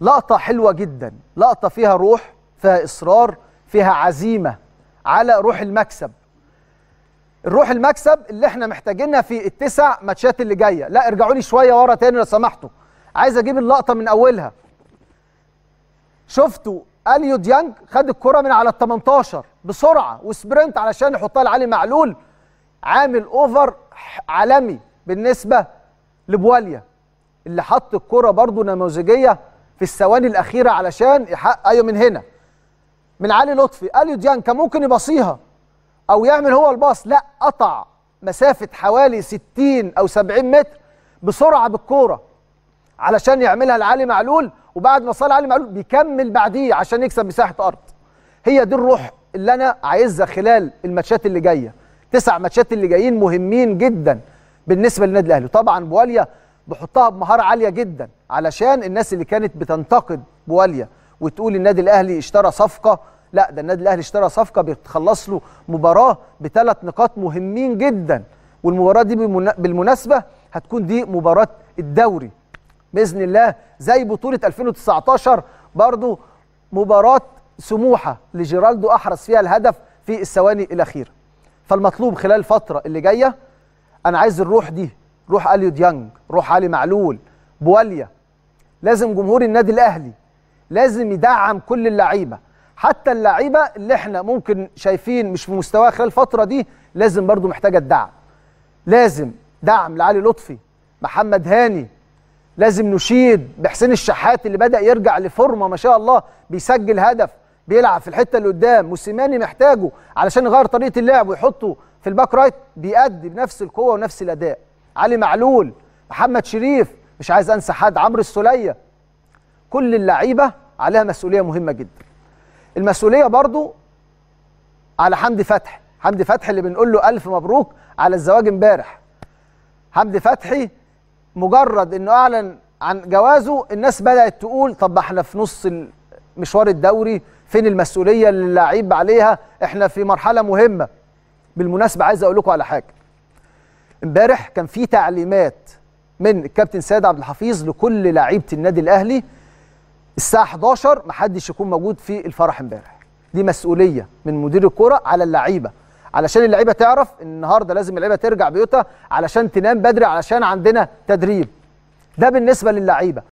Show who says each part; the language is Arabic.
Speaker 1: لقطة حلوة جدا لقطة فيها روح فيها إصرار فيها عزيمة على روح المكسب الروح المكسب اللي احنا محتاجينها في التسع ماتشات اللي جايه لا ارجعوا لي شويه ورا تاني لو سمحتوا عايز اجيب اللقطه من اولها شفتوا اليو ديانج خد الكره من على ال 18 بسرعه وسبرنت علشان يحطها لعلي معلول عامل اوفر عالمي بالنسبه لبواليا اللي حط الكره برضو نموذجيه في الثواني الاخيره علشان يحقق ايوه من هنا من علي لطفي اليو ديان كان ممكن يباصيها او يعمل هو الباص لا قطع مسافه حوالي 60 او 70 متر بسرعه بالكوره علشان يعملها لعلي معلول وبعد ما صار علي معلول بيكمل بعديه عشان يكسب مساحه ارض هي دي الروح اللي انا عايزها خلال الماتشات اللي جايه تسع ماتشات اللي جايين مهمين جدا بالنسبه للنادي الاهلي طبعا بواليا بحطها بمهاره عاليه جدا علشان الناس اللي كانت بتنتقد بواليا وتقول النادي الاهلي اشترى صفقه لا ده النادي الاهلي اشترى صفقه بتخلص له مباراه بثلاث نقاط مهمين جدا والمباراه دي بالمناسبه هتكون دي مباراه الدوري باذن الله زي بطوله 2019 برضو مباراه سموحه لجيرالدو احرز فيها الهدف في الثواني الاخيره فالمطلوب خلال الفتره اللي جايه انا عايز الروح دي روح اليو ديانج روح علي معلول بواليا لازم جمهور النادي الاهلي لازم يدعم كل اللعيبه حتى اللعيبه اللي احنا ممكن شايفين مش في مستواها خلال الفتره دي لازم برضو محتاجه الدعم لازم دعم لعلي لطفي محمد هاني لازم نشيد بحسين الشحات اللي بدا يرجع لفورمه ما شاء الله بيسجل هدف بيلعب في الحته اللي قدام موسيماني محتاجه علشان يغير طريقه اللعب ويحطه في الباك رايت بيأدي بنفس القوه ونفس الاداء علي معلول محمد شريف مش عايز انسى حد عمرو السوليه كل اللعيبه عليها مسؤوليه مهمه جدا المسؤوليه برضو على حمدي فتحي حمدي فتحي اللي بنقول له الف مبروك على الزواج امبارح حمدي فتحي مجرد انه اعلن عن جوازه الناس بدات تقول طب احنا في نص مشوار الدوري فين المسؤوليه اللي اللعيب عليها احنا في مرحله مهمه بالمناسبه عايز اقول لكم على حاجه امبارح كان في تعليمات من الكابتن سيد عبد الحفيظ لكل لعيبه النادي الاهلي الساعه 11 محدش يكون موجود في الفرح امبارح دي مسؤوليه من مدير الكوره على اللعيبه علشان اللعيبه تعرف ان النهارده لازم اللعيبه ترجع بيوتها علشان تنام بدري علشان عندنا تدريب ده بالنسبه للعيبه